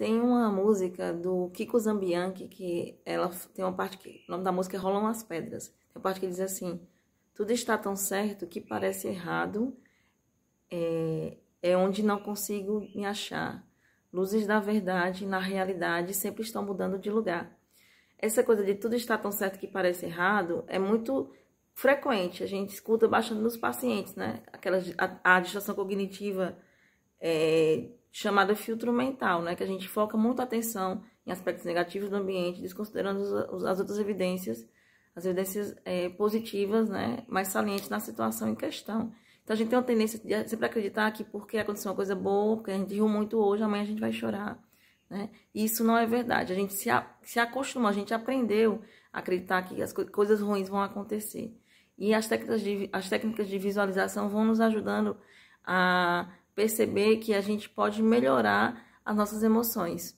Tem uma música do Kiko Zambianchi que ela tem uma parte que o nome da música é Rolam as Pedras. Tem uma parte que diz assim: tudo está tão certo que parece errado, é, é onde não consigo me achar. Luzes da verdade na realidade sempre estão mudando de lugar. Essa coisa de tudo está tão certo que parece errado é muito frequente. A gente escuta bastante nos pacientes, né? Aquela a, a distração cognitiva é, chamada filtro mental, né, que a gente foca muito a atenção em aspectos negativos do ambiente, desconsiderando as outras evidências, as evidências é, positivas, né, mais salientes na situação em questão. Então a gente tem uma tendência de sempre acreditar que porque aconteceu uma coisa boa, porque a gente riu muito hoje, amanhã a gente vai chorar. Né? E isso não é verdade. A gente se, a, se acostuma, a gente aprendeu a acreditar que as co coisas ruins vão acontecer. E as técnicas, de, as técnicas de visualização vão nos ajudando a perceber que a gente pode melhorar as nossas emoções.